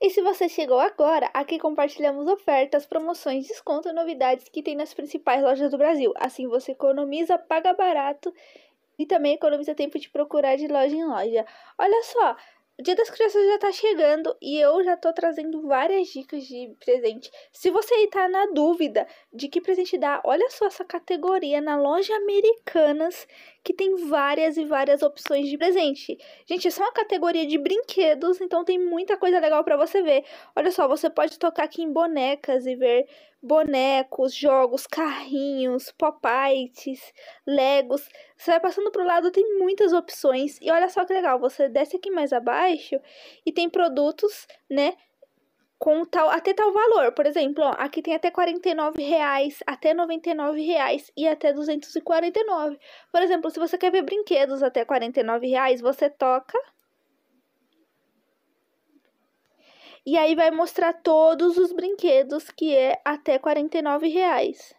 E se você chegou agora, aqui compartilhamos ofertas, promoções, desconto, novidades que tem nas principais lojas do Brasil. Assim você economiza, paga barato e também economiza tempo de procurar de loja em loja. Olha só, o Dia das Crianças já tá chegando e eu já tô trazendo várias dicas de presente. Se você aí tá na dúvida de que presente dar, olha só essa categoria na loja Americanas, que tem várias e várias opções de presente. Gente, é só uma categoria de brinquedos, então tem muita coisa legal para você ver. Olha só, você pode tocar aqui em bonecas e ver bonecos, jogos, carrinhos, popites, legos. Você vai passando pro lado, tem muitas opções. E olha só que legal, você desce aqui mais abaixo e tem produtos, né? com tal, até tal valor. Por exemplo, ó, aqui tem até R$ reais, até R$ reais e até 249. Por exemplo, se você quer ver brinquedos até R$ reais, você toca E aí vai mostrar todos os brinquedos que é até R$ reais.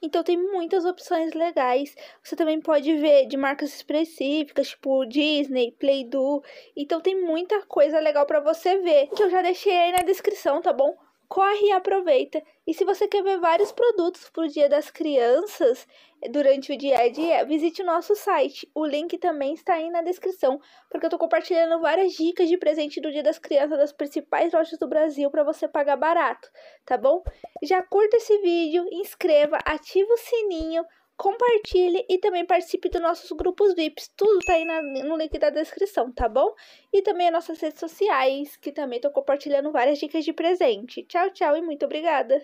Então tem muitas opções legais. Você também pode ver de marcas específicas, tipo Disney, Play Doh. Então tem muita coisa legal para você ver, que eu já deixei aí na descrição, tá bom? corre e aproveita. E se você quer ver vários produtos para o Dia das Crianças durante o dia a dia, visite o nosso site. O link também está aí na descrição, porque eu estou compartilhando várias dicas de presente do Dia das Crianças das principais lojas do Brasil para você pagar barato, tá bom? Já curta esse vídeo, inscreva, ativa o sininho compartilhe e também participe dos nossos grupos VIPs. Tudo tá aí na, no link da descrição, tá bom? E também nossas redes sociais, que também tô compartilhando várias dicas de presente. Tchau, tchau e muito obrigada!